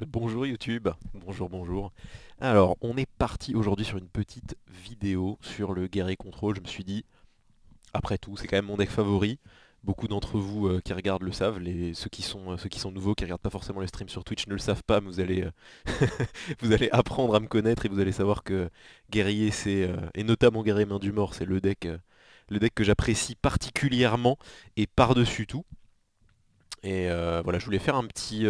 Bonjour YouTube, bonjour bonjour. Alors on est parti aujourd'hui sur une petite vidéo sur le guerrier contrôle. Je me suis dit, après tout, c'est quand même mon deck favori. Beaucoup d'entre vous euh, qui regardent le savent, les, ceux, qui sont, nouveaux, euh, ceux qui sont nouveaux, qui regardent pas forcément les streams sur Twitch ne le savent pas, mais vous allez, euh, vous allez apprendre à me connaître et vous allez savoir que guerrier c'est, et notamment guerrier main du mort, c'est le deck, le deck que j'apprécie particulièrement et par-dessus tout. Et voilà, je voulais faire un petit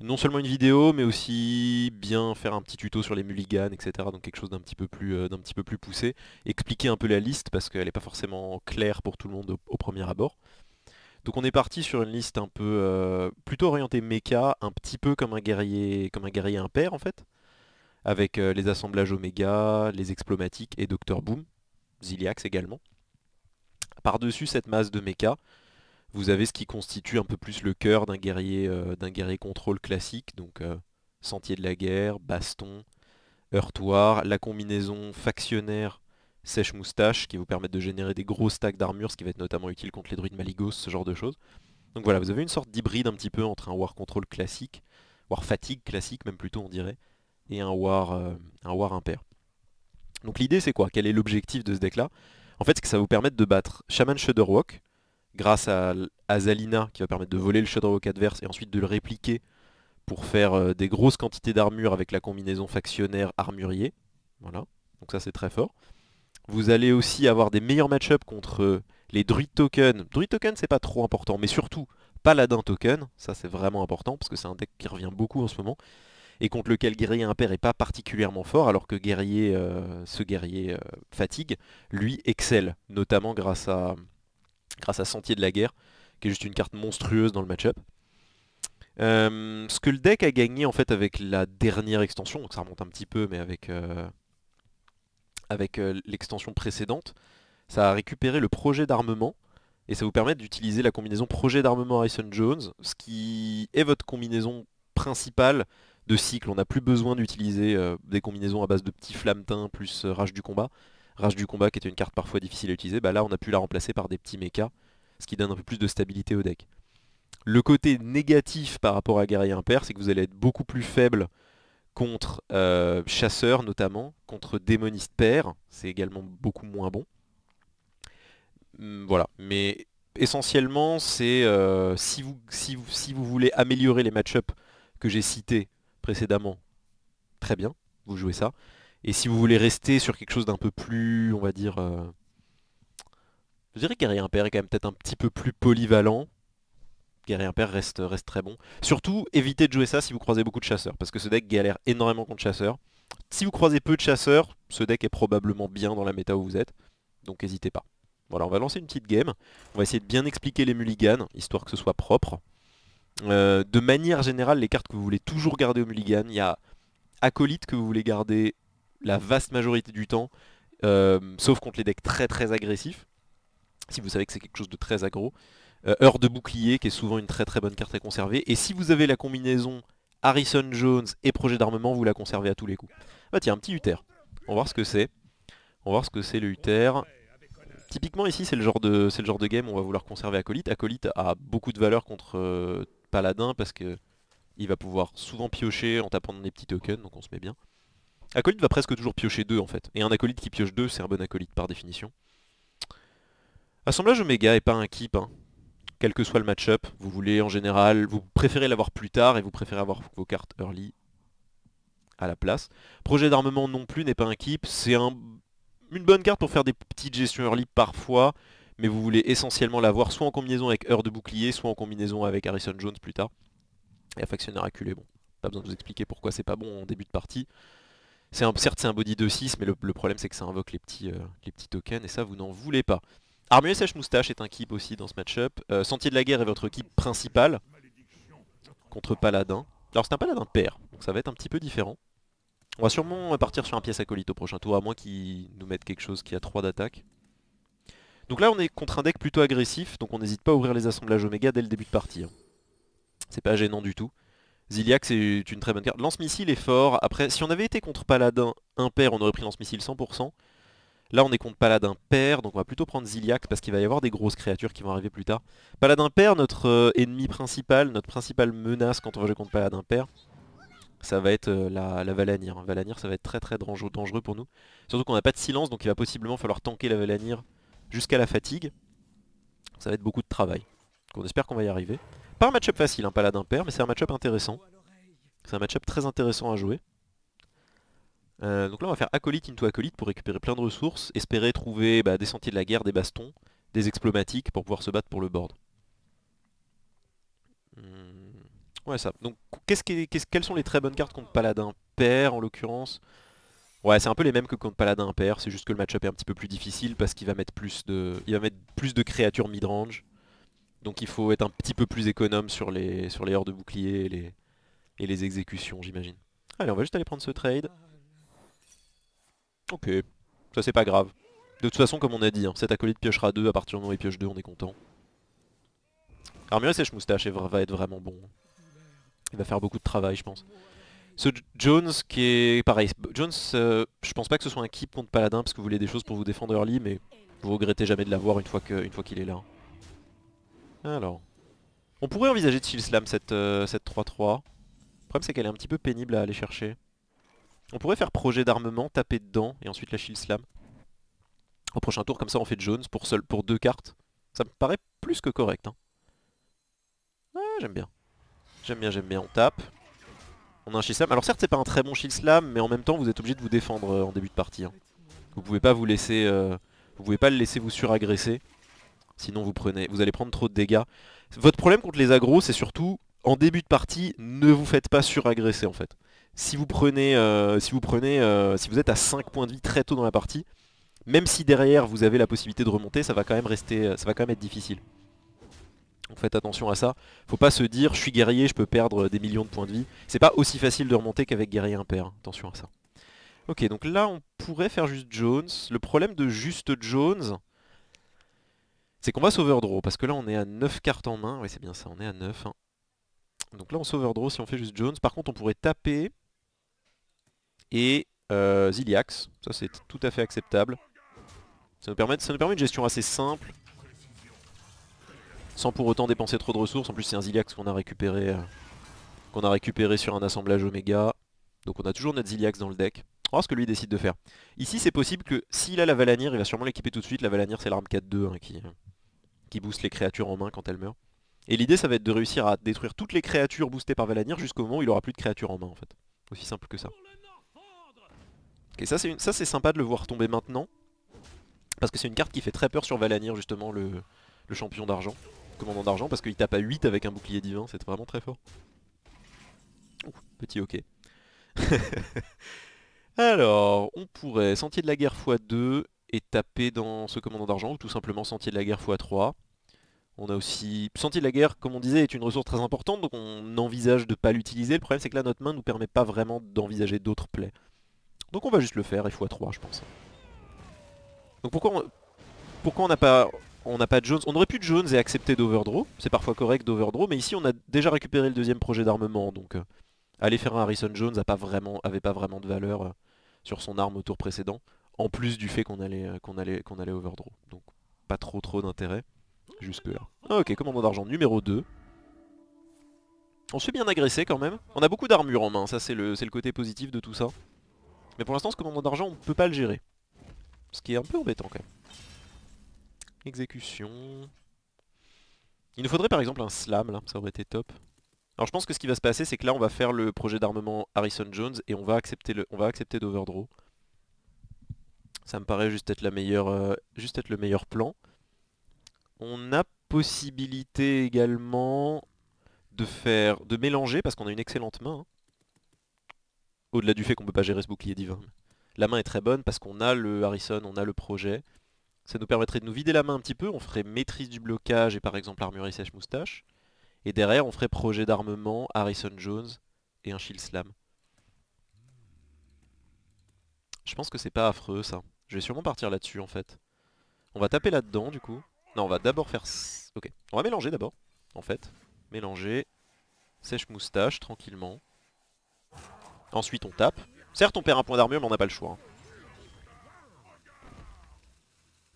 non seulement une vidéo, mais aussi bien faire un petit tuto sur les mulligans, etc. Donc quelque chose d'un petit, peu plus, euh, d'un petit peu plus poussé. Expliquer un peu la liste, parce qu'elle n'est pas forcément claire pour tout le monde au, premier abord. Donc on est parti sur une liste un peu euh, plutôt orientée méca, un petit peu comme un guerrier comme un guerrier impair en fait, avec euh, les assemblages Oméga, les explomatiques et Docteur Boom, Ziliax également. Par-dessus cette masse de méca, vous avez ce qui constitue un peu plus le cœur d'un guerrier, euh, d'un guerrier contrôle classique, donc euh, sentier de la guerre, baston, heurtoir, la combinaison factionnaire sèche-moustache qui vous permettent de générer des gros stacks d'armure, ce qui va être notamment utile contre les druides maligos, ce genre de choses. Donc voilà, vous avez une sorte d'hybride un petit peu entre un War contrôle classique, War Fatigue classique même plutôt on dirait, et un War, euh, un war Impair. Donc l'idée c'est quoi Quel est l'objectif de ce deck là En fait, c'est que ça vous permette de battre Shaman Shudderwalk, grâce à, Azalina, qui va permettre de voler le Shadowhawk adverse et ensuite de le répliquer pour faire euh, des grosses quantités d'armure avec la combinaison factionnaire armurier. Voilà, donc ça c'est très fort. Vous allez aussi avoir des meilleurs match ups contre euh, les druid tokens. Druid token c'est pas trop important, mais surtout paladin token, ça c'est vraiment important parce que c'est un deck qui revient beaucoup en ce moment et contre lequel guerrier impair est pas particulièrement fort, alors que guerrier, euh, ce guerrier fatigue, lui excelle, notamment grâce à grâce à Sentier de la Guerre, qui est juste une carte monstrueuse dans le match-up. Euh, ce que le deck a gagné en fait avec la dernière extension, donc ça remonte un petit peu, mais avec, euh, avec euh, l'extension précédente, ça a récupéré le projet d'armement, et ça vous permet d'utiliser la combinaison projet d'armement Harrison Jones, ce qui est votre combinaison principale de cycle. On n'a plus besoin d'utiliser des combinaisons à base de petits flammetins plus rage du combat. Rage du combat qui était une carte parfois difficile à utiliser, bah là on a pu la remplacer par des petits mechas, ce qui donne un peu plus de stabilité au deck. Le côté négatif par rapport à Guerrier Impair, c'est que vous allez être beaucoup plus faible contre euh, Chasseur notamment, contre Démoniste Père, c'est également beaucoup moins bon. Hum, voilà, mais essentiellement c'est euh, si, vous, si, vous, si vous voulez améliorer les match-ups que j'ai cités précédemment, très bien, vous jouez ça. Et si vous voulez rester sur quelque chose d'un peu plus, on va dire... Euh, je dirais que Guerrier Impair est quand même peut-être un petit peu plus polyvalent. Guerrier Impair reste, reste très bon. Surtout, évitez de jouer ça si vous croisez beaucoup de chasseurs, parce que ce deck galère énormément contre chasseurs. Si vous croisez peu de chasseurs, ce deck est probablement bien dans la méta où vous êtes, donc n'hésitez pas. Voilà, on va lancer une petite game. On va essayer de bien expliquer les mulligans, histoire que ce soit propre. Euh, de manière générale, les cartes que vous voulez toujours garder au mulligan, il y a Acolyte que vous voulez garder la vaste majorité du temps, euh, sauf contre les decks très très agressifs, si vous savez que c'est quelque chose de très aggro. Euh, heure de bouclier, qui est souvent une très très bonne carte à conserver. Et si vous avez la combinaison Harrison Jones et projet d'armement, vous la conservez à tous les coups. Bah tiens, un petit Uther. On va voir ce que c'est. On va voir ce que c'est le Uther. Typiquement ici, c'est le, genre de, le genre de game où on va vouloir conserver Acolyte. Acolyte a beaucoup de valeur contre euh, Paladin parce que il va pouvoir souvent piocher en tapant des petits tokens, donc on se met bien. Acolyte va presque toujours piocher 2 en fait. Et un acolyte qui pioche 2, c'est un bon acolyte par définition. Assemblage Omega et pas un keep. Hein. Quel que soit le match-up, vous voulez en général, vous préférez l'avoir plus tard et vous préférez avoir vos cartes early à la place. Projet d'armement non plus n'est pas un keep, c'est une bonne carte pour faire des petites gestions early parfois, mais vous voulez essentiellement l'avoir soit en combinaison avec Heure de Bouclier, soit en combinaison avec Harrison Jones plus tard. Et à Factionnaire bon, pas besoin de vous expliquer pourquoi c'est pas bon en début de partie. Un, certes c'est un body 2-6 mais le, problème c'est que ça invoque les petits, euh, les petits tokens et ça vous n'en voulez pas. Armure Sèche Moustache est un keep aussi dans ce match-up. Euh, Sentier de la Guerre est votre keep principal contre Paladin. Alors c'est un Paladin père, donc ça va être un petit peu différent. On va sûrement partir sur un pièce acolyte au prochain tour, à moins qu'il nous mette quelque chose qui a 3 d'attaque. Donc là on est contre un deck plutôt agressif, donc on n'hésite pas à ouvrir les assemblages Oméga dès le début de partie. Hein. C'est pas gênant du tout. Ziliac c'est une très bonne carte. Lance-missile est fort. Après, si on avait été contre Paladin impair, on aurait pris lance-missile 100%. Là, on est contre Paladin pair, donc on va plutôt prendre Ziliac parce qu'il va y avoir des grosses créatures qui vont arriver plus tard. Paladin pair, notre euh, ennemi principal, notre principale menace quand on va jouer contre Paladin pair, ça va être euh, la, Valanir. Hein. Valanir, ça va être très très dangereux, pour nous. Surtout qu'on n'a pas de silence, donc il va possiblement falloir tanker la Valanir jusqu'à la fatigue. Ça va être beaucoup de travail. Donc on espère qu'on va y arriver. Pas un match-up facile, un hein, paladin pair, mais c'est un match-up intéressant. C'est un match-up très intéressant à jouer. Euh, donc là on va faire acolyte into acolyte pour récupérer plein de ressources, espérer trouver bah, des sentiers de la guerre, des bastons, des explomatiques pour pouvoir se battre pour le board. Hmm. Ouais ça, donc quelles sont les très bonnes cartes contre Paladin Pair en l'occurrence Ouais c'est un peu les mêmes que contre Paladin Pair, c'est juste que le match-up est un petit peu plus difficile parce qu'il va mettre plus de. va mettre plus de créatures mid range donc il faut être un petit peu plus économe sur les, sur les heures de bouclier et les, et les exécutions, j'imagine. Allez, on va juste aller prendre ce trade. Ok, ça c'est pas grave. De toute façon, comme on a dit, hein, cet acolyte piochera 2, à partir du moment où il pioche 2, on est content. Armure et sèche-moustache va être vraiment bon. Il va faire beaucoup de travail, je pense. Ce Jones qui est... Pareil, Jones, euh, je pense pas que ce soit un keep contre Paladin, parce que vous voulez des choses pour vous défendre early, mais vous regrettez jamais de l'avoir une fois qu'il est là. Alors. On pourrait envisager de shield slam cette, euh, cette 3-3. Le problème c'est qu'elle est un petit peu pénible à aller chercher. On pourrait faire projet d'armement, taper dedans et ensuite la shield slam. Au prochain tour comme ça on fait Jones pour, seul, pour deux cartes. Ça me paraît plus que correct. Hein. Ouais j'aime bien. J'aime bien, j'aime bien, on tape. On a un shield slam. Alors certes c'est pas un très bon shield slam mais en même temps vous êtes obligé de vous défendre euh, en début de partie. Hein. Vous pouvez pas vous laisser... Euh, vous pouvez pas le laisser vous suragresser. Sinon vous prenez, vous allez prendre trop de dégâts. Votre problème contre les agros, c'est surtout en début de partie, ne vous faites pas suragresser en fait. Si vous prenez, euh, si vous prenez, euh, si vous êtes à 5 points de vie très tôt dans la partie, même si derrière vous avez la possibilité de remonter, ça va quand même rester, euh, ça va quand même être difficile. Donc faites attention à ça. Faut pas se dire, je suis guerrier, je peux perdre des millions de points de vie. C'est pas aussi facile de remonter qu'avec guerrier impair. Hein. Attention à ça. Ok, donc là on pourrait faire juste Jones. Le problème de juste Jones, c'est qu'on va draw parce que là on est à 9 cartes en main, oui c'est bien ça, on est à 9. Hein. Donc là on draw si on fait juste Jones, par contre on pourrait taper et euh, Ziliax, ça c'est tout à fait acceptable. Ça nous, permet, ça une gestion assez simple, sans pour autant dépenser trop de ressources, en plus c'est un Ziliax qu'on a récupéré euh, qu'on a récupéré sur un assemblage Oméga, donc on a toujours notre Ziliax dans le deck. On va voir ce que lui décide de faire. Ici c'est possible que s'il a la Valanir, il va sûrement l'équiper tout de suite, la Valanir c'est l'arme 4-2 hein, qui, euh, qui booste les créatures en main quand elle meurt. Et l'idée ça va être de réussir à détruire toutes les créatures boostées par Valanir jusqu'au moment où il aura plus de créatures en main en fait. Aussi simple que ça. Et ça c'est sympa de le voir tomber maintenant. Parce que c'est une carte qui fait très peur sur Valanir justement le, le champion d'argent. Commandant d'argent parce qu'il tape à 8 avec un bouclier divin, c'est vraiment très fort. petit ok. Alors, on pourrait Sentier de la guerre x2 et taper dans ce commandant d'argent ou tout simplement Sentier de la guerre x3. On a aussi senti la guerre, comme on disait, est une ressource très importante, donc on envisage de ne pas l'utiliser. Le problème c'est que là notre main ne nous permet pas vraiment d'envisager d'autres plaies. Donc on va juste le faire, et x3 je pense. Donc pourquoi on n'a pas, on pas de Jones On aurait pu de Jones et accepter d'Overdraw, c'est parfois correct d'Overdraw, mais ici on a déjà récupéré le deuxième projet d'armement, donc euh, aller faire un Harrison Jones a pas vraiment, avait pas vraiment de valeur euh, sur son arme au tour précédent, en plus du fait qu'on allait, euh, allait, qu'on allait Overdraw, donc pas trop trop d'intérêt. Jusque là. ok, commandant d'argent numéro 2. On se fait bien agresser quand même. On a beaucoup d'armure en main, ça c'est le, côté positif de tout ça. Mais pour l'instant ce commandant d'argent on ne peut pas le gérer. Ce qui est un peu embêtant quand même. Exécution. Il nous faudrait par exemple un slam là, ça aurait été top. Alors je pense que ce qui va se passer c'est que là on va faire le projet d'armement Harrison Jones et on va accepter on va accepter d'overdraw. Ça me paraît juste être la meilleure, euh, juste être le meilleur plan. On a possibilité également de faire, de mélanger, parce qu'on a une excellente main. Hein. Au-delà du fait qu'on peut pas gérer ce bouclier divin. La main est très bonne parce qu'on a le Harrison, on a le projet. Ça nous permettrait de nous vider la main un petit peu, on ferait maîtrise du blocage et par exemple armure et sèche moustache. Et derrière on ferait projet d'armement, Harrison Jones et un shield slam. Je pense que c'est pas affreux ça. Je vais sûrement partir là-dessus en fait. On va taper là-dedans du coup. Non, on va d'abord faire... Ok, on va mélanger d'abord, en fait. Mélanger, sèche-moustache, tranquillement. Ensuite, on tape. Certes, on perd un point d'armure, mais on n'a pas le choix. Hein.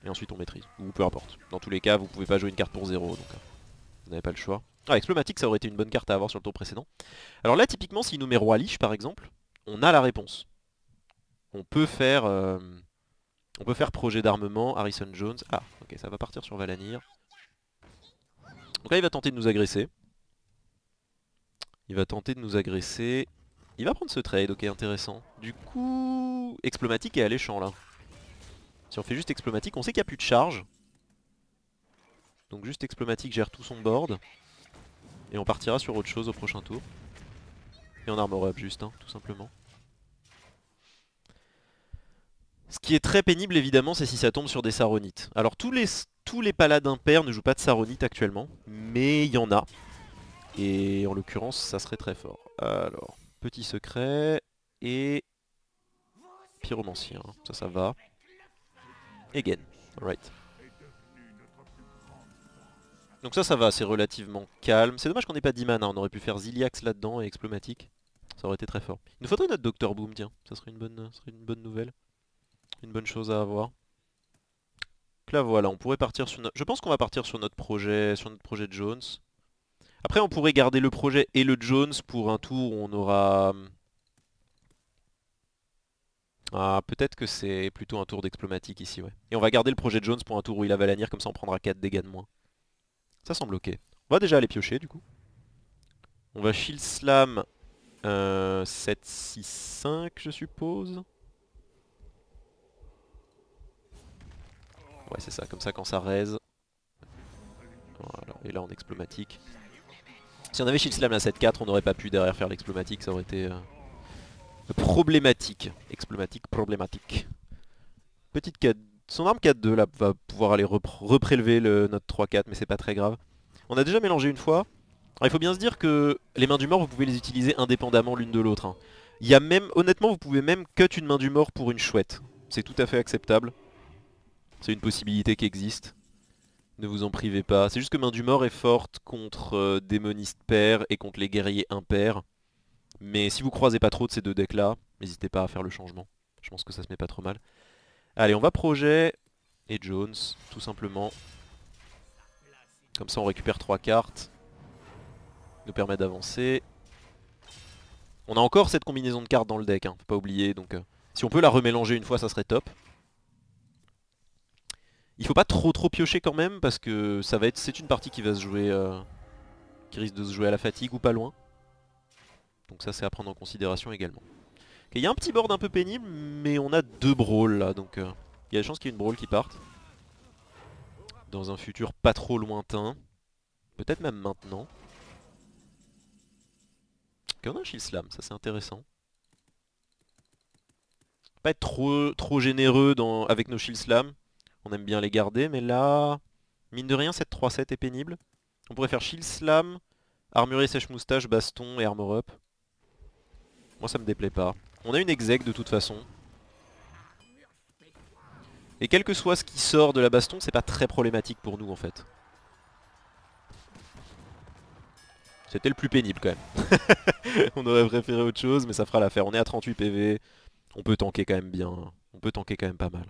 Et ensuite, on maîtrise. Ou peu importe. Dans tous les cas, vous pouvez pas jouer une carte pour zéro, donc euh, vous n'avez pas le choix. Ah, Explomatique, ça aurait été une bonne carte à avoir sur le tour précédent. Alors là, typiquement, s'il nous met Roi Liche, par exemple, on a la réponse. On peut faire... Euh, on peut faire projet d'armement, Harrison Jones. Ah, ok, ça va partir sur Valanir. Donc là, il va tenter de nous agresser. Il va tenter de nous agresser. Il va prendre ce trade, ok, intéressant. Du coup, Explomatique est alléchant là. Si on fait juste Explomatique, on sait qu'il n'y a plus de charge. Donc juste Explomatique gère tout son board. Et on partira sur autre chose au prochain tour. Et on armera juste, hein, tout simplement. Ce qui est très pénible évidemment c'est si ça tombe sur des Saronites. Alors tous les, tous les paladins pairs ne jouent pas de Saronite actuellement, mais il y en a. Et en l'occurrence ça serait très fort. Alors, petit secret et pyromancien, hein. ça ça va. Again, alright. Donc ça ça va, c'est relativement calme. C'est dommage qu'on ait pas d'Iman, hein. on aurait pu faire Ziliax là-dedans et Explomatique. Ça aurait été très fort. Il nous faudrait notre Docteur Boom, tiens, ça serait une bonne, ça serait une bonne nouvelle une bonne chose à avoir. Donc là voilà, on pourrait partir sur Je pense qu'on va partir sur notre projet, sur notre projet de Jones. Après on pourrait garder le projet et le Jones pour un tour où on aura... Hmm, ah, peut-être que c'est plutôt un tour d'explomatique ici, ouais. Et on va garder le projet de Jones pour un tour où il a Valanir, comme ça on prendra 4 dégâts de moins. Ça semble ok. On va déjà aller piocher, du coup. On va shield slam 7, 6, 5, je suppose. Ouais c'est ça, comme ça quand ça raise. Et là on explomatique. Si on avait Shield Slam la 7-4 on n'aurait pas pu derrière faire l'explomatique, ça aurait été euh, problématique. Explomatique, problématique. Petite 4 Son arme 4-2 là va pouvoir aller reprélever le, notre 3-4 mais c'est pas très grave. On a déjà mélangé une fois. Ah, il faut bien se dire que les mains du mort vous pouvez les utiliser indépendamment l'une de l'autre. Hein. Il y a même, honnêtement vous pouvez même cut une main du mort pour une chouette. C'est tout à fait acceptable. C'est une possibilité qui existe. Ne vous en privez pas. C'est juste que Main du Mort est forte contre euh, Démoniste père et contre les guerriers impairs. Mais si vous croisez pas trop de ces deux decks là, n'hésitez pas à faire le changement. Je pense que ça se met pas trop mal. Allez, on va projet et Jones, tout simplement. Comme ça on récupère trois cartes. Nous permet d'avancer. On a encore cette combinaison de cartes dans le deck, hein. faut pas oublier. Donc euh, si on peut la remélanger une fois ça serait top. Il faut pas trop trop piocher quand même parce que ça va être c'est une partie qui va se jouer euh, qui risque de se jouer à la fatigue ou pas loin. Donc ça c'est à prendre en considération également. Il y a un petit board un peu pénible mais on a deux brawls là donc euh, il y a des chances qu'il y ait une brawl qui parte. Dans un futur pas trop lointain. Peut-être même maintenant. qu'on a un shield slam, ça c'est intéressant pas être trop, trop généreux dans, avec nos shield slam. On aime bien les garder, mais là... Mine de rien, cette 3-7 est pénible. On pourrait faire shield slam, armurer, sèche-moustache, baston et armor up. Moi ça me déplaît pas. On a une exec de toute façon. Et quel que soit ce qui sort de la baston, c'est pas très problématique pour nous en fait. C'était le plus pénible quand même. on aurait préféré autre chose, mais ça fera l'affaire. On est à 38 PV, on peut tanker quand même bien. On peut tanker quand même pas mal.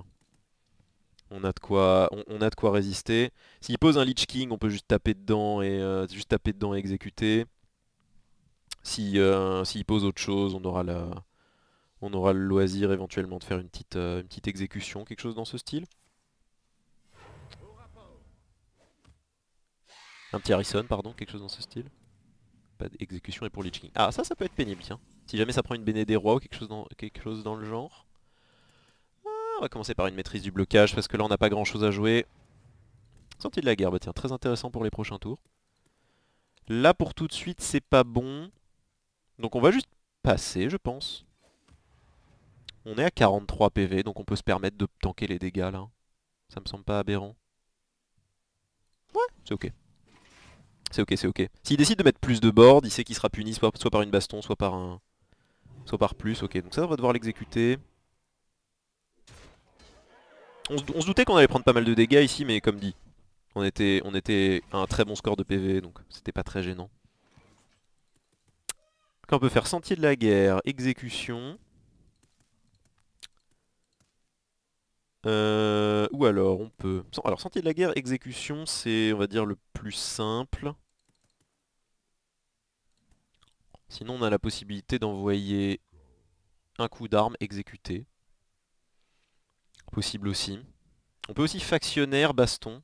On a de quoi, on, a de quoi résister. S'il pose un Lich King, on peut juste taper dedans et euh, juste taper dedans et exécuter. S'il si, euh, s'il pose autre chose, on aura on aura le loisir éventuellement de faire une petite, euh, une petite exécution, quelque chose dans ce style. Un petit Harrison, pardon, quelque chose dans ce style. Pas d'exécution et pour Lich King. Ah, ça, ça peut être pénible, tiens. Si jamais ça prend une Béné ou quelque chose dans, quelque chose dans le genre on va commencer par une maîtrise du blocage parce que là on n'a pas grand chose à jouer. Sortie de la guerre, bah tiens, très intéressant pour les prochains tours. Là pour tout de suite c'est pas bon. Donc on va juste passer je pense. On est à 43 PV donc on peut se permettre de tanker les dégâts là. Ça me semble pas aberrant. Ouais, c'est ok. C'est ok, c'est ok. S'il décide de mettre plus de board, il sait qu'il sera puni soit, soit, par une baston, soit par un... Soit par plus, ok. Donc ça on va devoir l'exécuter on, se doutait qu'on allait prendre pas mal de dégâts ici, mais comme dit, on était, on était à un très bon score de PV, donc c'était pas très gênant. On peut faire Sentier de la guerre, exécution. Euh, ou alors on peut... Alors Sentier de la guerre, exécution, c'est on va dire le plus simple. Sinon on a la possibilité d'envoyer un coup d'arme exécuté. Possible aussi. On peut aussi factionnaire, baston.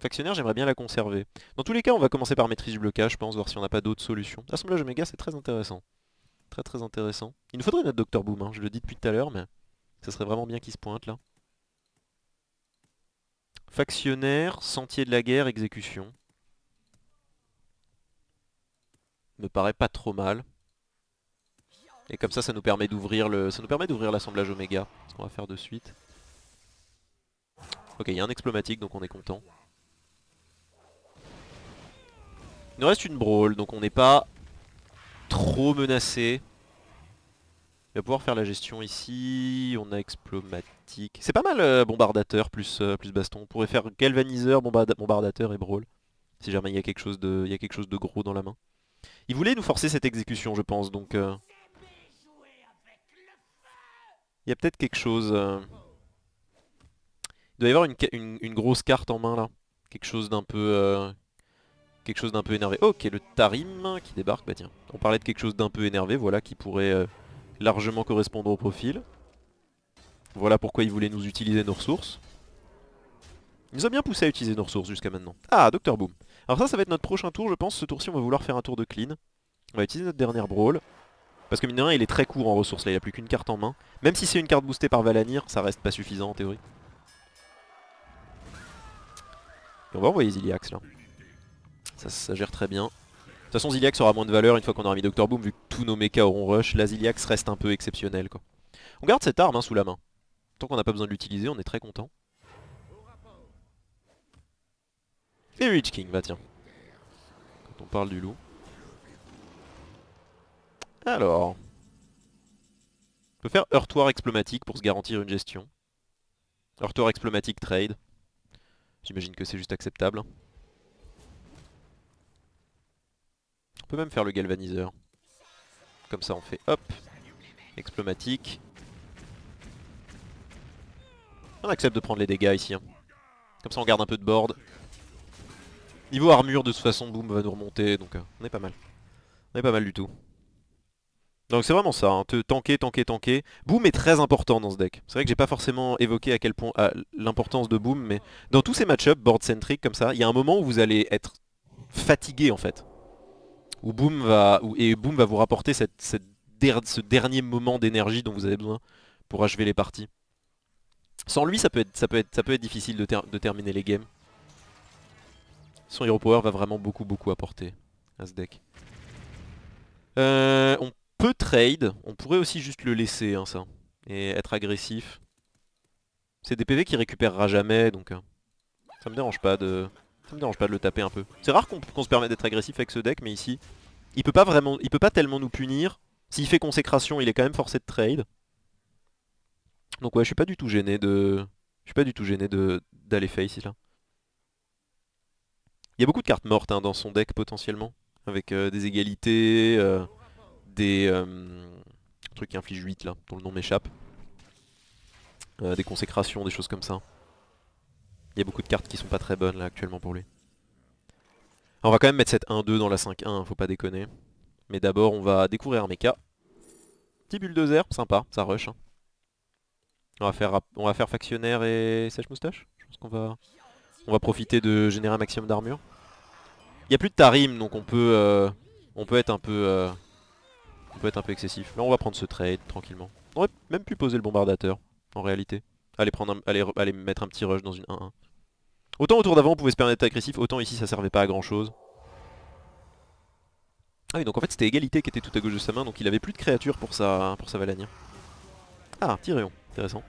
Factionnaire, j'aimerais bien la conserver. Dans tous les cas, on va commencer par maîtrise du blocage, je pense, voir si on n'a pas d'autres solutions. Assemblage oméga c'est très intéressant. Très très intéressant. Il nous faudrait notre Docteur Boom, hein, je le dis depuis tout à l'heure, mais ça serait vraiment bien qu'il se pointe là. Factionnaire, sentier de la guerre, exécution. Me paraît pas trop mal. Et comme ça, ça nous permet d'ouvrir le, ça nous permet d'ouvrir l'assemblage oméga, Ce qu'on va faire de suite. Ok, il y a un explomatique donc on est content. Il nous reste une brawl donc on n'est pas trop menacé. Il va pouvoir faire la gestion ici, on a explomatique. C'est pas mal euh, bombardateur plus, euh, plus baston. On pourrait faire galvaniseur, bombardateur et brawl. Si jamais il y, a quelque chose de, il y quelque chose de gros dans la main. Il voulait nous forcer cette exécution je pense donc... Euh, il y a peut-être quelque chose doit y avoir une, grosse carte en main là. Quelque chose d'un peu... Euh, quelque chose d'un peu énervé. ok, le Tarim qui débarque. Bah tiens, on parlait de quelque chose d'un peu énervé, voilà, qui pourrait euh, largement correspondre au profil. Voilà pourquoi il voulait nous utiliser nos ressources. Il nous a bien poussé à utiliser nos ressources jusqu'à maintenant. Ah, Docteur Boom. Alors ça, ça va être notre prochain tour, je pense. Ce tour-ci, on va vouloir faire un tour de clean. On va utiliser notre dernière brawl. Parce que mine de rien, il est très court en ressources, là, il a plus qu'une carte en main. Même si c'est une carte boostée par Valanir, ça reste pas suffisant en théorie. on va envoyer Ziliax là. Ça, gère très bien. De toute façon Ziliax aura moins de valeur une fois qu'on aura mis Doctor Boom vu que tous nos mechas auront rush. Là, Ziliax reste un peu exceptionnel, quoi. On garde cette arme hein, sous la main. Tant qu'on n'a pas besoin de l'utiliser, on est très content. Et Rich King, va, bah, tiens. Quand on parle du loup. Alors. On peut faire heurtoir explomatique pour se garantir une gestion. Heurtoir explomatique trade. J'imagine que c'est juste acceptable. Hein. On peut même faire le galvaniseur. Comme ça on fait hop, explomatique. On accepte de prendre les dégâts ici. Hein. Comme ça on garde un peu de board. Niveau armure de toute façon Boom va nous remonter donc euh, on est pas mal. On est pas mal du tout. Donc c'est vraiment ça, hein. te tanker, tanker, tanker. Boom est très important dans ce deck. C'est vrai que j'ai pas forcément évoqué à quel point l'importance de Boom, mais dans tous ces match-ups board-centric comme ça, il y a un moment où vous allez être fatigué en fait. Où Boom va, et Boom va vous rapporter ce dernier moment d'énergie dont vous avez besoin pour achever les parties. Sans lui, ça peut être, difficile de, terminer les games. Son Hero Power va vraiment beaucoup beaucoup apporter à ce deck. Euh, peut trade. On pourrait aussi juste le laisser, hein, ça. Et être agressif. C'est des PV qu'il récupérera jamais, donc... Hein. ça me dérange pas de... Ça me dérange pas de le taper un peu. C'est rare qu'on se permette d'être agressif avec ce deck, mais ici, il peut pas vraiment, il peut pas tellement nous punir. S'il fait consécration, il est quand même forcé de trade. Donc ouais, je suis pas du tout gêné de, je suis pas du tout gêné de d'aller face là. Il y a beaucoup de cartes mortes hein, dans son deck potentiellement, avec euh, des égalités. Euh, des... Euh, trucs qui infligent 8 là, dont le nom m'échappe. Euh, des consécrations, des choses comme ça. Il y a beaucoup de cartes qui sont pas très bonnes là actuellement pour lui. on va quand même mettre cette 1-2 dans la 5-1, faut pas déconner. Mais d'abord on va découvrir un mecha. Petit bulldozer, sympa, ça rush. Hein. On, va faire, on va faire factionnaire et sèche moustache. Je pense qu'on va, on va profiter de générer un maximum d'armure. Il n'y a plus de tarim donc on peut, euh, on peut être un peu peut être un peu excessif. Mais on va prendre ce trade tranquillement. On aurait même pu poser le bombardateur, en réalité. Aller, prendre un, aller, mettre un petit rush dans une 1-1. Autant autour d'avant on pouvait se permettre d'être agressif, autant ici ça servait pas à grand chose. Ah oui donc en fait c'était égalité qui était tout à gauche de sa main donc il avait plus de créatures pour sa, pour sa Valania. Ah Tyrion, intéressant.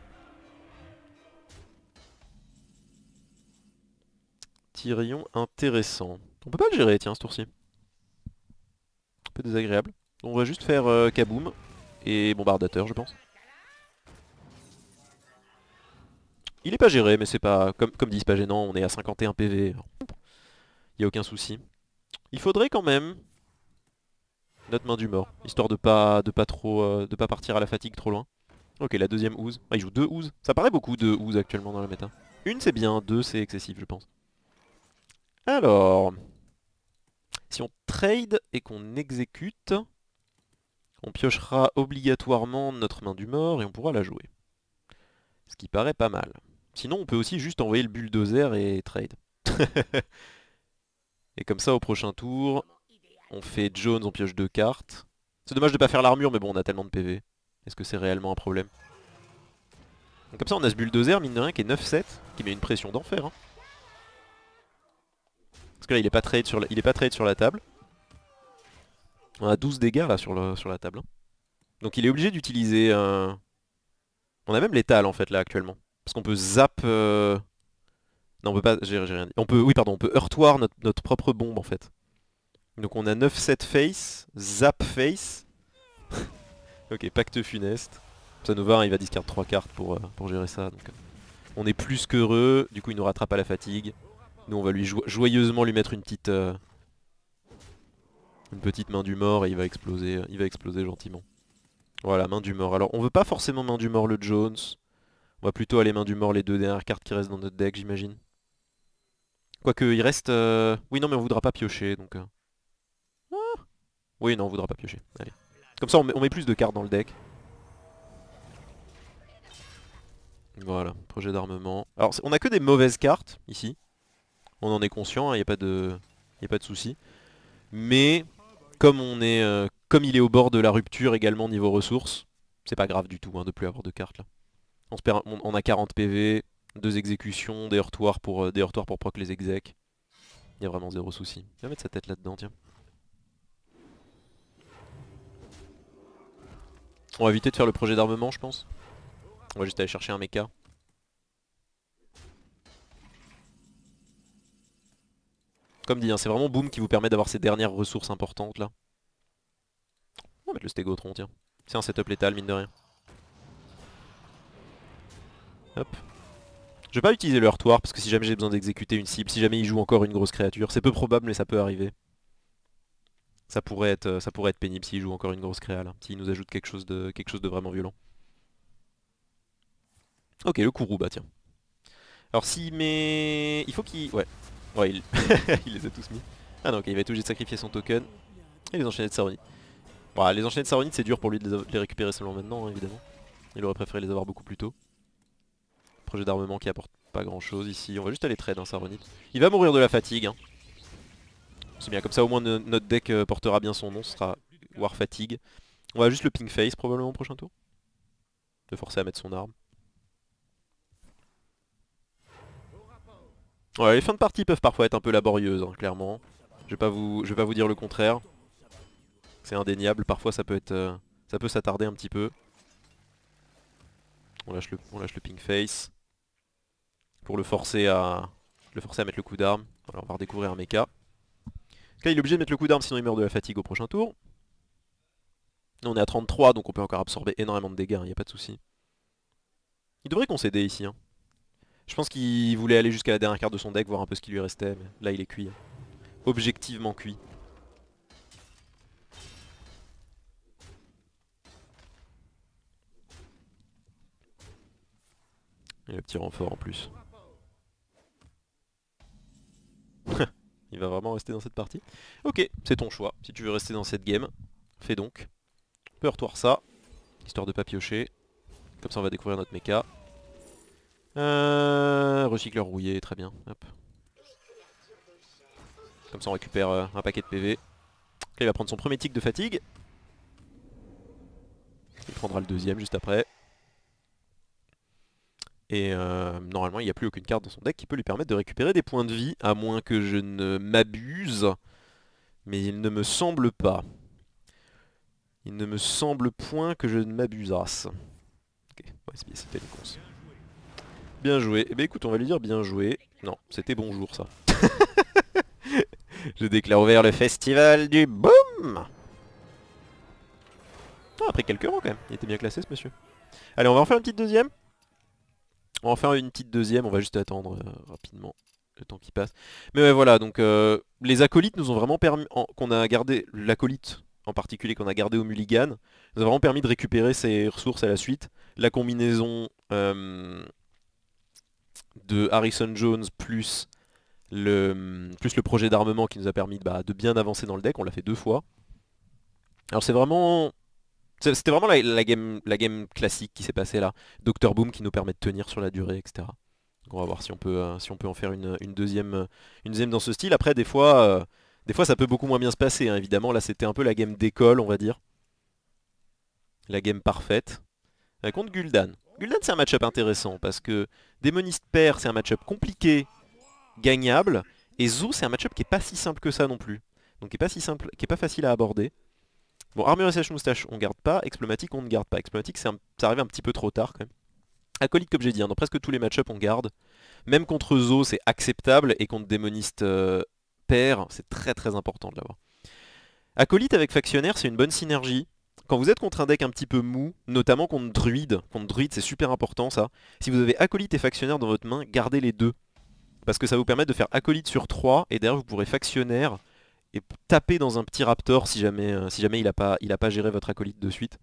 Tyrion intéressant. On peut pas le gérer tiens ce tour-ci. Un peu désagréable. On va juste faire euh, Kaboom et Bombardateur, je pense. Il est pas géré, mais c'est pas... Comme, comme dit, pas gênant, on est à 51 PV. Il y a aucun souci. Il faudrait quand même... Notre main du mort, histoire de pas, de pas trop, euh, de pas partir à la fatigue trop loin. Ok, la deuxième Ouze. Ah, il joue deux ouzes. Ça paraît beaucoup, de ouzes actuellement dans la méta. Une c'est bien, deux c'est excessif, je pense. Alors... Si on trade et qu'on exécute on piochera obligatoirement notre main du mort et on pourra la jouer. Ce qui paraît pas mal. Sinon, on peut aussi juste envoyer le bulldozer et trade. et comme ça, au prochain tour, on fait Jones, on pioche deux cartes. C'est dommage de pas faire l'armure, mais bon, on a tellement de PV. Est-ce que c'est réellement un problème Comme ça, on a ce bulldozer, mine de rien, qui est 9-7, qui met une pression d'enfer. Hein. Parce que là, il est pas trade sur il est pas trade sur la table. On a 12 dégâts là sur, la table. Hein. Donc il est obligé d'utiliser un... On a même l'étal en fait là actuellement. Parce qu'on peut zap... Euh, non on peut pas... J'ai rien dit. On peut... Oui pardon, on peut heurtoir notre, propre bombe en fait. Donc on a 9-7 face, zap face. ok, pacte funeste. Ça nous va, il va discard 3 cartes euh, pour, gérer ça. Donc, euh, on est plus qu'heureux, du coup il nous rattrape à la fatigue. Nous on va lui joyeusement lui mettre une petite, une petite main du mort et il va exploser, il va exploser gentiment. Voilà, main du mort. Alors on veut pas forcément main du mort le Jones. On va plutôt aller main du mort les deux dernières cartes qui restent dans notre deck j'imagine. Quoique il reste... Euh, oui non mais on voudra pas piocher donc... Euh. Ah oui non on voudra pas piocher. Comme ça on met, plus de cartes dans le deck. Voilà, projet d'armement. Alors on a que des mauvaises cartes ici. On en est conscient, il hein, n'y a pas de, a pas de souci. Mais comme on est euh, comme il est au bord de la rupture également niveau ressources, c'est pas grave du tout hein, de plus avoir de cartes là. On, a 40 PV, deux exécutions, des heurtoirs pour, euh, pour proc les execs. Il y a vraiment zéro souci. Il va mettre sa tête là-dedans, tiens. On va éviter de faire le projet d'armement, je pense. On va juste aller chercher un mecha. comme dit, hein, c'est vraiment Boom qui vous permet d'avoir ces dernières ressources importantes là. On va mettre le Stegotron, tiens. C'est un setup létal, mine de rien. Hop. Je vais pas utiliser le heurtoir parce que si jamais j'ai besoin d'exécuter une cible, si jamais il joue encore une grosse créature, c'est peu probable mais ça peut arriver. Ça pourrait être, euh, ça pourrait être pénible s'il joue encore une grosse créa là, hein, s'il nous ajoute quelque chose de, quelque chose de vraiment violent. Ok, le Kourou, bah tiens. Alors si mais, Il faut qu'il... Ouais. Ouais, il... les a tous mis. Ah non, il va être obligé de sacrifier son token. Et les enchaînés de Saronite. les enchaînés de Saronite, c'est dur pour lui de les, récupérer seulement maintenant, hein, évidemment. Il aurait préféré les avoir beaucoup plus tôt. Projet d'armement qui apporte pas grand chose ici. On va juste aller trade hein, Saronite. Il va mourir de la fatigue. Hein. C'est bien, comme ça au moins notre deck euh, portera bien son nom, ce sera War Fatigue. On va juste le ping face probablement au prochain tour. Le forcer à mettre son arme. les fins de partie peuvent parfois être un peu laborieuses, hein, clairement. Je vais, pas vous, vais pas vous dire le contraire. C'est indéniable, parfois ça peut être, euh, ça peut s'attarder un petit peu. On lâche le, pink lâche face. Pour le forcer à, le forcer à mettre le coup d'arme. Alors on va redécouvrir un mecha. Là il est obligé de mettre le coup d'arme sinon il meurt de la fatigue au prochain tour. on est à 33 donc on peut encore absorber énormément de dégâts, il hein, n'y a pas de souci. Il devrait concéder ici. Hein. Je pense qu'il voulait aller jusqu'à la dernière carte de son deck, voir un peu ce qui lui restait, mais là il est cuit. Objectivement cuit. Et le petit renfort en plus. il va vraiment rester dans cette partie Ok, c'est ton choix. Si tu veux rester dans cette game, fais donc. Peur toi ça, histoire de pas piocher. Comme ça on va découvrir notre mecha. Euh, recycleur rouillé, très bien. Hop. Comme ça on récupère euh, un paquet de PV. Là, il va prendre son premier tick de fatigue. Il prendra le deuxième juste après. Et euh, normalement il n'y a plus aucune carte dans son deck qui peut lui permettre de récupérer des points de vie, à moins que je ne m'abuse. Mais il ne me semble pas. Il ne me semble point que je ne m'abusasse. Ok, c'était une cons. Bien joué. Eh ben, écoute, on va lui dire bien joué. Non, c'était bonjour ça. Je déclare ouvert le festival du boom ah, Après quelques rangs quand même, il était bien classé ce monsieur. Allez, on va en faire une petite deuxième. On va en faire une petite deuxième, on va juste attendre euh, rapidement le temps qui passe. Mais voilà, donc euh, les acolytes nous ont vraiment permis, qu'on a gardé, l'acolyte en particulier qu'on a gardé au Mulligan, nous a vraiment permis de récupérer ses ressources à la suite. La combinaison... Euh, de Harrison Jones plus le, plus le projet d'armement qui nous a permis bah, de bien avancer dans le deck, on l'a fait deux fois. Alors c'est vraiment... C'était vraiment la, game, la game classique qui s'est passée là. Docteur Boom qui nous permet de tenir sur la durée, etc. on va voir si on peut, euh, si on peut en faire une, deuxième, une deuxième dans ce style. Après, des fois, euh, des fois ça peut beaucoup moins bien se passer, hein. évidemment. Là, c'était un peu la game d'école, on va dire. La game parfaite. un contre Gul'dan. Gul'dan c'est un match-up intéressant parce que Démoniste père c'est un match-up compliqué, gagnable, et Zoo c'est un match-up qui est pas si simple que ça non plus. Donc qui est pas si simple, qui est pas facile à aborder. Bon, Armure et Sèche Moustache on garde pas, Explomatique on ne garde pas. Explomatique ça arrive un petit peu trop tard quand même. Acolyte comme j'ai dit, hein, dans presque tous les match ups on garde. Même contre Zoo c'est acceptable et contre Démoniste euh, père c'est très très important de l'avoir. Acolyte avec Factionnaire c'est une bonne synergie. Quand vous êtes contre un deck un petit peu mou, notamment contre druide, contre druide c'est super important ça, si vous avez acolyte et factionnaire dans votre main, gardez les deux. Parce que ça vous permet de faire acolyte sur 3 et d'ailleurs vous pourrez factionnaire et taper dans un petit raptor si jamais, euh, si jamais il n'a pas, a pas géré votre acolyte de suite.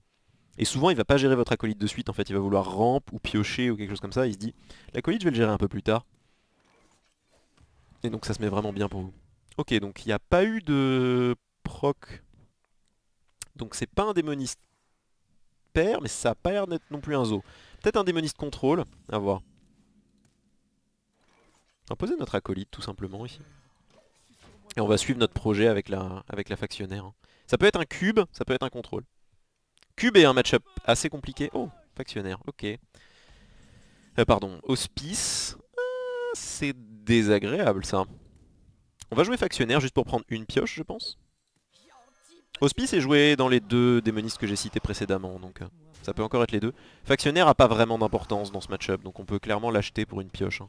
Et souvent il va pas gérer votre acolyte de suite en fait, il va vouloir rampe ou piocher ou quelque chose comme ça, il se dit l'acolyte je vais le gérer un peu plus tard. Et donc ça se met vraiment bien pour vous. Ok donc il n'y a pas eu de proc donc c'est pas un démoniste père, mais ça a pas l'air d'être non plus un zoo. Peut-être un démoniste contrôle, à voir. On va poser notre acolyte tout simplement ici. Et on va suivre notre projet avec la, avec la factionnaire. Hein. Ça peut être un cube, ça peut être un contrôle. Cube est un match-up assez compliqué. Oh, factionnaire, ok. Euh, pardon, hospice. Euh, c'est désagréable ça. On va jouer factionnaire juste pour prendre une pioche je pense. Hospice est joué dans les deux démonistes que j'ai cités précédemment, donc euh, ça peut encore être les deux. Factionnaire a pas vraiment d'importance dans ce match-up, donc on peut clairement l'acheter pour une pioche. Hein.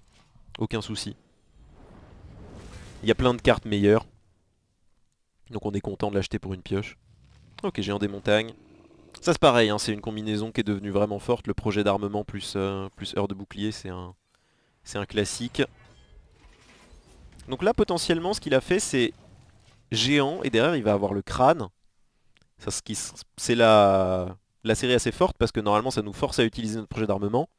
Aucun souci. Il y a plein de cartes meilleures. Donc on est content de l'acheter pour une pioche. Ok, géant des montagnes. Ça c'est pareil, hein, c'est une combinaison qui est devenue vraiment forte. Le projet d'armement plus, euh, plus heure de bouclier, c'est un, un classique. Donc là, potentiellement, ce qu'il a fait, c'est géant, et derrière, il va avoir le crâne. C'est la, série assez forte parce que normalement ça nous force à utiliser notre projet d'armement.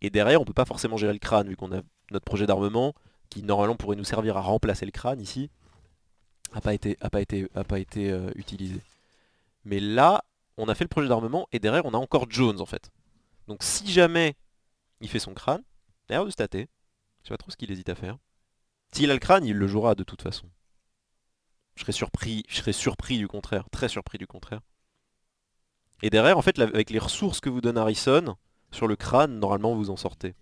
Et derrière on peut pas forcément gérer le crâne vu qu'on a notre projet d'armement qui normalement pourrait nous servir à remplacer le crâne ici a pas été, a pas été, a pas été euh, utilisé. Mais là on a fait le projet d'armement et derrière on a encore Jones en fait. Donc si jamais il fait son crâne, derrière de stater, je sais pas trop ce qu'il hésite à faire. S'il a le crâne, il le jouera de toute façon. Je serais surpris, je serais surpris du contraire, très surpris du contraire. Et derrière, en fait, avec les ressources que vous donne Harrison, sur le crâne, normalement vous en sortez.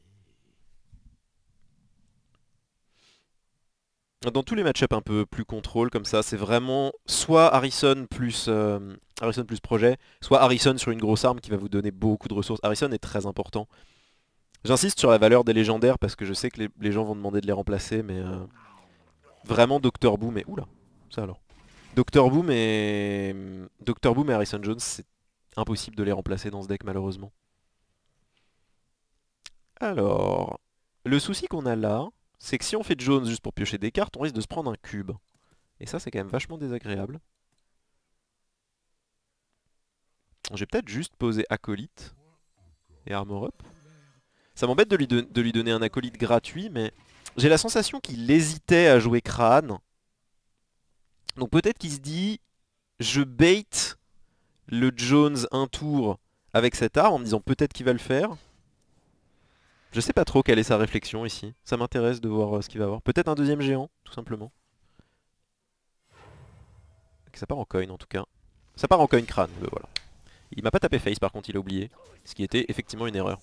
Dans tous les match-ups un peu plus contrôle comme ça, c'est vraiment soit Harrison plus, euh, Harrison plus projet, soit Harrison sur une grosse arme qui va vous donner beaucoup de ressources. Harrison est très important. J'insiste sur la valeur des légendaires parce que je sais que les, gens vont demander de les remplacer, mais euh, vraiment Docteur Boom et... Oula ça alors. Doctor Boom et... Doctor Boom et Harrison Jones, c'est impossible de les remplacer dans ce deck malheureusement. Alors, le souci qu'on a là, c'est que si on fait Jones juste pour piocher des cartes, on risque de se prendre un cube. Et ça, c'est quand même vachement désagréable. J'ai peut-être juste posé acolyte et armor up. Ça m'embête de, de, lui donner un acolyte gratuit, mais j'ai la sensation qu'il hésitait à jouer crâne donc peut-être qu'il se dit, je bait le Jones un tour avec cet arme en me disant peut-être qu'il va le faire. Je sais pas trop quelle est sa réflexion ici. Ça m'intéresse de voir euh, ce qu'il va avoir. Peut-être un deuxième géant, tout simplement. Ça part en coin en tout cas. Ça part en coin crâne, voilà. Il m'a pas tapé face par contre, il a oublié. Ce qui était effectivement une erreur.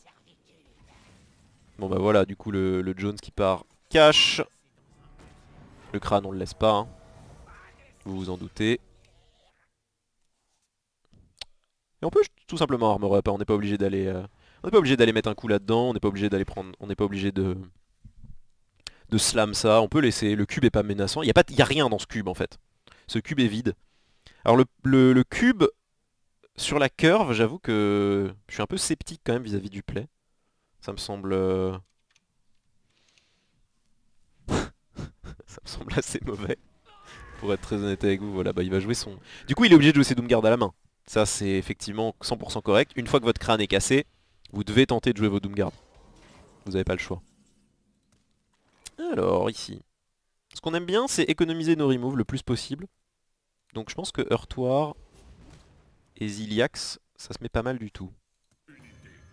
Bon bah voilà, du coup le, Jones qui part cache Le crâne on le laisse pas. Hein. Vous vous en doutez. Et on peut tout simplement armorer on n'est pas obligé d'aller... Euh, on n'est pas obligé d'aller mettre un coup là-dedans, on n'est pas obligé d'aller prendre... On n'est pas obligé de... De slam ça, on peut laisser... Le cube est pas menaçant. Il n'y a, pas... y a rien dans ce cube en fait. Ce cube est vide. Alors le, cube sur la curve, j'avoue que je suis un peu sceptique quand même vis à -vis du play. Ça me semble... Euh, ça me semble assez mauvais pour être très honnête avec vous. Voilà, bah, il va jouer son... Du coup, il est obligé de jouer ses Doomguard à la main. Ça, c'est effectivement 100% correct. Une fois que votre crâne est cassé, vous devez tenter de jouer vos Doomguard. Vous n'avez pas le choix. Alors, ici. Ce qu'on aime bien, c'est économiser nos removes le plus possible. Donc je pense que Heurtoir et Ziliax, ça se met pas mal du tout.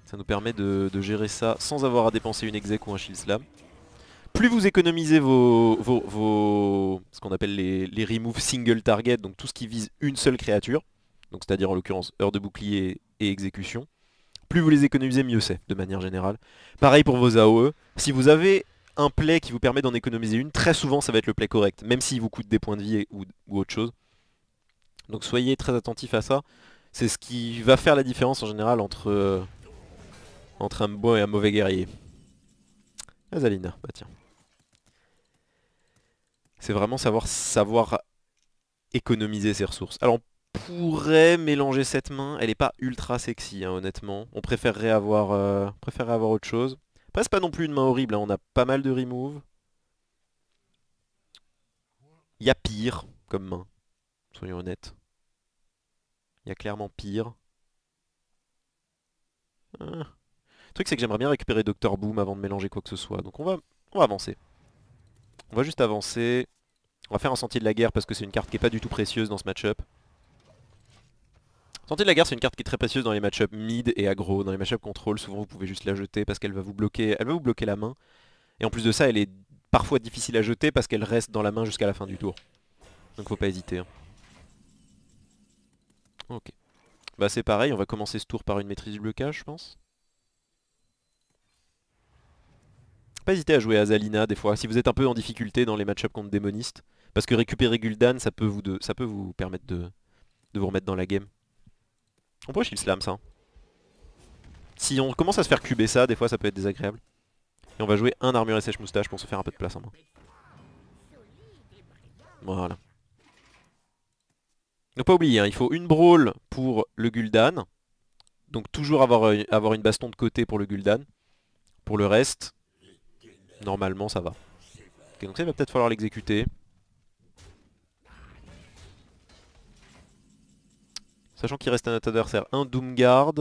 Ça nous permet de, de gérer ça sans avoir à dépenser une exec ou un shield slam plus vous économisez vos, vos, vos ce qu'on appelle les, remove single target, donc tout ce qui vise une seule créature, donc c'est-à-dire en l'occurrence heure de bouclier et exécution, plus vous les économisez, mieux c'est, de manière générale. Pareil pour vos AOE, si vous avez un play qui vous permet d'en économiser une, très souvent ça va être le play correct, même s'il vous coûte des points de vie ou, autre chose. Donc soyez très attentifs à ça, c'est ce qui va faire la différence en général entre, euh, entre un bon et un mauvais guerrier. Azalina, bah tiens c'est vraiment savoir, savoir économiser ses ressources. Alors on pourrait mélanger cette main, elle n'est pas ultra sexy hein, honnêtement. Euh, on préférerait avoir, autre chose. Après pas non plus une main horrible, hein, on a pas mal de remove. Il y a pire comme main, soyons honnêtes. Il y a clairement pire. Ah. Le truc c'est que j'aimerais bien récupérer Dr Boom avant de mélanger quoi que ce soit, donc on va avancer. On va juste avancer. On va faire un sentier de la guerre parce que c'est une carte qui est pas du tout précieuse dans ce match-up. Sentier de la guerre c'est une carte qui est très précieuse dans les match mid et aggro. Dans les match contrôle, souvent vous pouvez juste la jeter parce qu'elle va vous bloquer. Elle va vous bloquer la main. Et en plus de ça, elle est parfois difficile à jeter parce qu'elle reste dans la main jusqu'à la fin du tour. Donc faut pas hésiter. Hein. Ok. Bah c'est pareil, on va commencer ce tour par une maîtrise du blocage je pense. Pas hésiter à jouer à Azalina des fois, si vous êtes un peu en difficulté dans les match ups contre démonistes. Parce que récupérer Gul'dan, ça peut vous, ça peut vous permettre de... vous remettre dans la game. On pourrait shield slam ça. Hein. Si on commence à se faire cuber ça, des fois ça peut être désagréable. Et on va jouer un armure et sèche moustache pour se faire un peu de place en main. Voilà. Donc pas oublier, hein, il faut une brawl pour le Gul'dan. Donc toujours avoir, euh, avoir une baston de côté pour le Gul'dan. Pour le reste, Normalement ça va. donc ça il va peut-être falloir l'exécuter. Sachant qu'il reste un adversaire, un Doomguard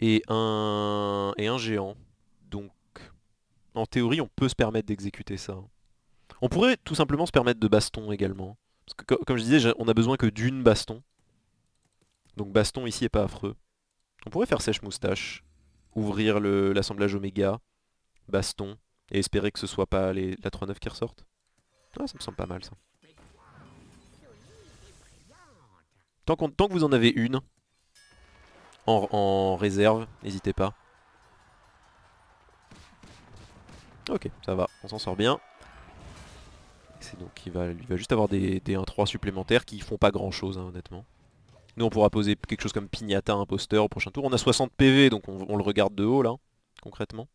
et un, et un géant. Donc en théorie on peut se permettre d'exécuter ça. On pourrait tout simplement se permettre de baston également. Parce que comme je disais, on a besoin que d'une baston. Donc baston ici est pas affreux. On pourrait faire sèche moustache, ouvrir l'assemblage oméga, baston, et espérer que ce soit pas les, la 3-9 qui ressorte. ça me semble pas mal ça. Tant, que vous en avez une en, réserve, n'hésitez pas. Ok, ça va, on s'en sort bien. C'est donc il va, va juste avoir des, 1-3 supplémentaires qui font pas grand chose hein, honnêtement. Nous on pourra poser quelque chose comme Pignata imposteur au prochain tour. On a 60 PV donc on le regarde de haut là, concrètement.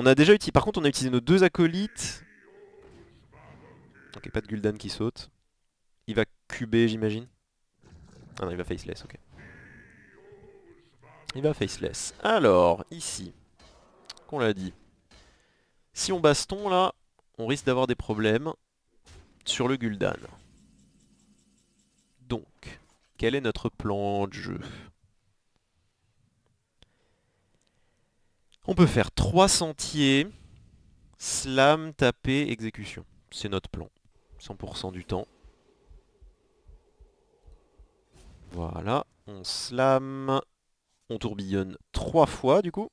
On a déjà utilisé. Par contre, on a utilisé nos deux acolytes. Ok, pas de Gul'dan qui saute. Il va cuber, j'imagine. Ah non, il va faceless, ok. Il va faceless. Alors, ici, qu'on l'a dit. Si on baston, là, on risque d'avoir des problèmes sur le Gul'dan. Donc, quel est notre plan de jeu On peut faire 3 sentiers, slam, taper, exécution. C'est notre plan. 100% du temps. Voilà, on slam, on tourbillonne 3 fois du coup.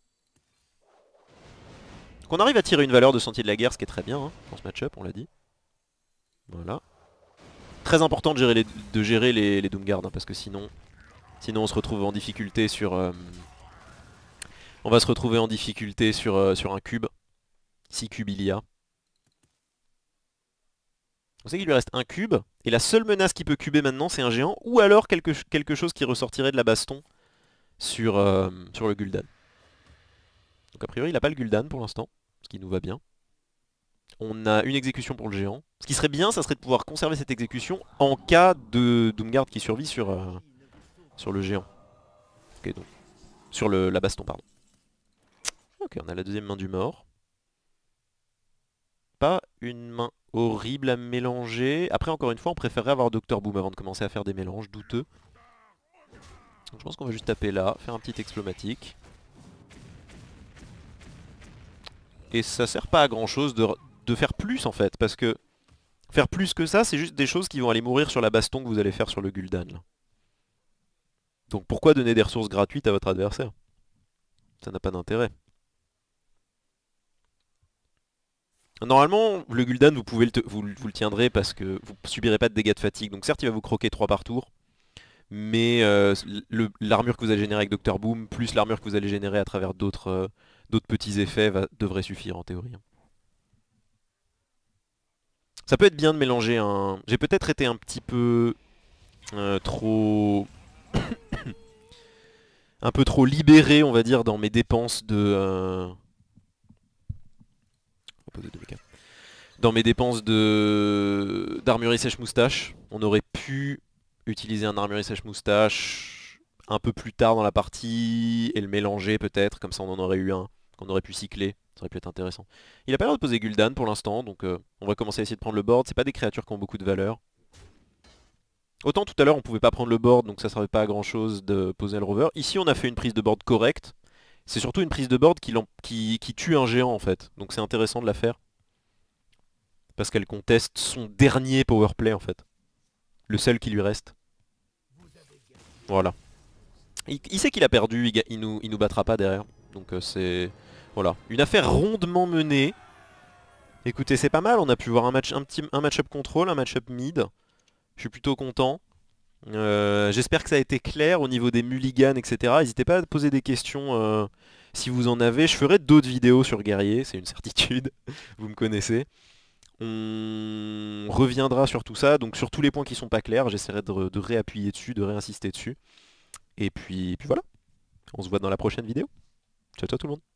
Qu'on on arrive à tirer une valeur de sentier de la guerre, ce qui est très bien hein, dans ce match-up, on l'a dit. Voilà. Très important de gérer les, de gérer Doomguards, hein, parce que sinon, sinon on se retrouve en difficulté sur... Euh, on va se retrouver en difficulté sur, euh, sur un cube. Si cubes il y a. On sait qu'il lui reste un cube. Et la seule menace qui peut cuber maintenant, c'est un géant. Ou alors quelque, quelque, chose qui ressortirait de la baston sur, euh, sur le Gul'dan. Donc a priori, il n'a pas le Gul'dan pour l'instant. Ce qui nous va bien. On a une exécution pour le géant. Ce qui serait bien, ça serait de pouvoir conserver cette exécution en cas de Doomguard qui survit sur, euh, sur le géant. Ok, donc. Sur la baston, pardon. Ok, on a la deuxième main du mort. Pas une main horrible à mélanger. Après, encore une fois, on préférerait avoir Docteur Boom avant de commencer à faire des mélanges douteux. je pense qu'on va juste taper là, faire un petit explomatique. Et ça sert pas à grand chose de, de faire plus en fait, parce que faire plus que ça, c'est juste des choses qui vont aller mourir sur la baston que vous allez faire sur le Gul'dan. Donc pourquoi donner des ressources gratuites à votre adversaire Ça n'a pas d'intérêt. Normalement, le Gul'dan, vous, pouvez le vous, le tiendrez parce que vous subirez pas de dégâts de fatigue. Donc certes, il va vous croquer 3 par tour, mais euh, l'armure que vous allez générer avec Dr Boom, plus l'armure que vous allez générer à travers d'autres euh, petits effets, devrait suffire en théorie. Hein. Ça peut être bien de mélanger un... J'ai peut-être été un petit peu euh, trop... un peu trop libéré, on va dire, dans mes dépenses de... Dans mes dépenses de d'armurerie sèche-moustache, on aurait pu utiliser un armurerie sèche-moustache un peu plus tard dans la partie et le mélanger peut-être, comme ça on en aurait eu un, qu'on aurait pu cycler, ça aurait pu être intéressant. Il a pas l'air de poser Gul'dan pour l'instant, donc euh, on va commencer à essayer de prendre le board, c'est pas des créatures qui ont beaucoup de valeur. Autant tout à l'heure on pouvait pas prendre le board donc ça servait pas à grand chose de poser le rover. Ici on a fait une prise de board correcte, c'est surtout une prise de board qui, tue un géant en fait. Donc c'est intéressant de la faire. Parce qu'elle conteste son dernier power play en fait. Le seul qui lui reste. Voilà. Il, sait qu'il a perdu, il, nous, battra pas derrière. Donc euh, c'est... Voilà. Une affaire rondement menée. Écoutez, c'est pas mal, on a pu voir un match un match-up contrôle, un match-up mid. Je suis plutôt content. Euh, j'espère que ça a été clair au niveau des mulligans, etc. N'hésitez pas à poser des questions euh, si vous en avez. Je ferai d'autres vidéos sur Guerrier, c'est une certitude, vous me connaissez. On reviendra sur tout ça, donc sur tous les points qui sont pas clairs, j'essaierai de, réappuyer dessus, de réinsister dessus. Et puis, et puis voilà, on se voit dans la prochaine vidéo. Ciao ciao tout le monde